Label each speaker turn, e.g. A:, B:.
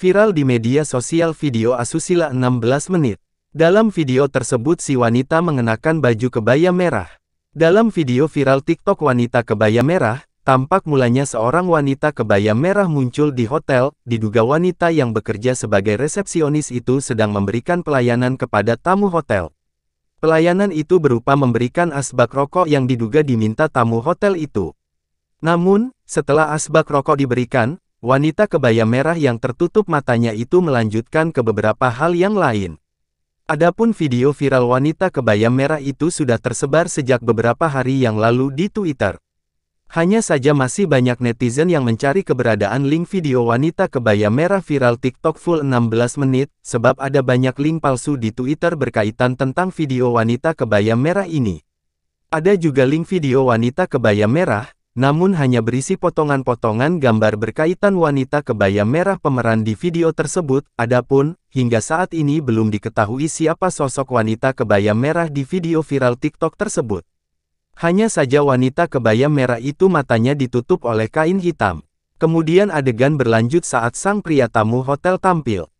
A: viral di media sosial video asusila 16 menit. Dalam video tersebut si wanita mengenakan baju kebaya merah. Dalam video viral TikTok wanita kebaya merah, tampak mulanya seorang wanita kebaya merah muncul di hotel, diduga wanita yang bekerja sebagai resepsionis itu sedang memberikan pelayanan kepada tamu hotel. Pelayanan itu berupa memberikan asbak rokok yang diduga diminta tamu hotel itu. Namun, setelah asbak rokok diberikan, Wanita kebaya merah yang tertutup matanya itu melanjutkan ke beberapa hal yang lain. Adapun video viral wanita kebaya merah itu sudah tersebar sejak beberapa hari yang lalu di Twitter. Hanya saja masih banyak netizen yang mencari keberadaan link video wanita kebaya merah viral TikTok full 16 menit, sebab ada banyak link palsu di Twitter berkaitan tentang video wanita kebaya merah ini. Ada juga link video wanita kebaya merah, namun hanya berisi potongan-potongan gambar berkaitan wanita kebaya merah pemeran di video tersebut, adapun, hingga saat ini belum diketahui siapa sosok wanita kebaya merah di video viral TikTok tersebut. Hanya saja wanita kebaya merah itu matanya ditutup oleh kain hitam. Kemudian adegan berlanjut saat sang pria tamu hotel tampil.